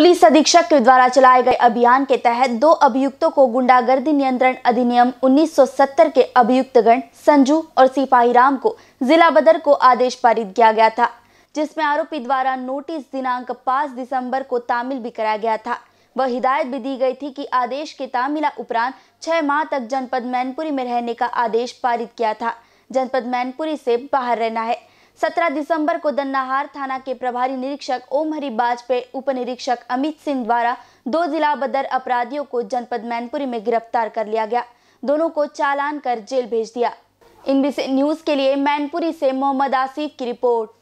police अधीक्षक के द्वारा चलाए गए अभियान के तहत दो अभियुक्तों को गुंडागर्दी नियंत्रण अधिनियम 1970 के अभियुक्तगण संजू और सिपाही राम को जिला बदर को आदेश पारित किया गया था जिसमें आरोपी द्वारा नोटिस दिनांक 5 दिसंबर को तामिल भी कराया गया था वह हिदायत भी दी गई थी कि आदेश के तामिला उपरांत छह माह तक जनपद मैनपुरी में रहने का आदेश पारित किया था जनपद मैनपुरी से बाहर रहना है 17 दिसंबर को दन्नाहार थाना के प्रभारी निरीक्षक ओम हरि बाजपेयी उप निरीक्षक अमित सिंह द्वारा दो जिला बदर अपराधियों को जनपद मैनपुरी में गिरफ्तार कर लिया गया दोनों को चालान कर जेल भेज दिया इनबी न्यूज के लिए मैनपुरी से मोहम्मद आसिफ की रिपोर्ट